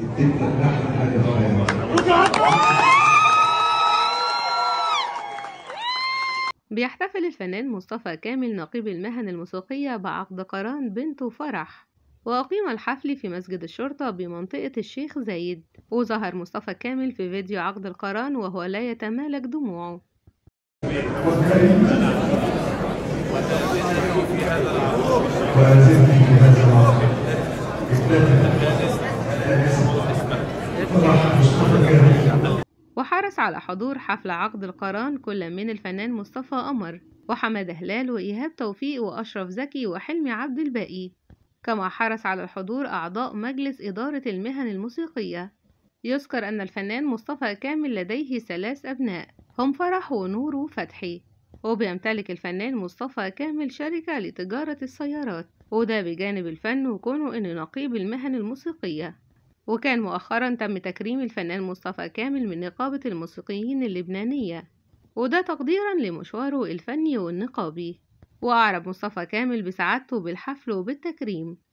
اديتنا احلى حاجه في حياتنا بيحتفل الفنان مصطفى كامل نقيب المهن الموسيقية بعقد قران بنته فرح وأقيم الحفل في مسجد الشرطة بمنطقة الشيخ زايد وظهر مصطفى كامل في فيديو عقد القران وهو لا يتمالك دموعه في هذا العقد حرص على حضور حفل عقد القران كل من الفنان مصطفى قمر وحماده هلال وإيهاب توفيق وأشرف زكي وحلمي عبد الباقي كما حرص على الحضور أعضاء مجلس إدارة المهن الموسيقية يذكر أن الفنان مصطفى كامل لديه ثلاث أبناء هم فرح ونور وفتحي وبيمتلك الفنان مصطفى كامل شركة لتجارة السيارات وده بجانب الفن وكونه إن نقيب المهن الموسيقية وكان مؤخرا تم تكريم الفنان مصطفى كامل من نقابة الموسيقيين اللبنانية وده تقديرا لمشواره الفني والنقابي وأعرب مصطفى كامل بسعادته بالحفل وبالتكريم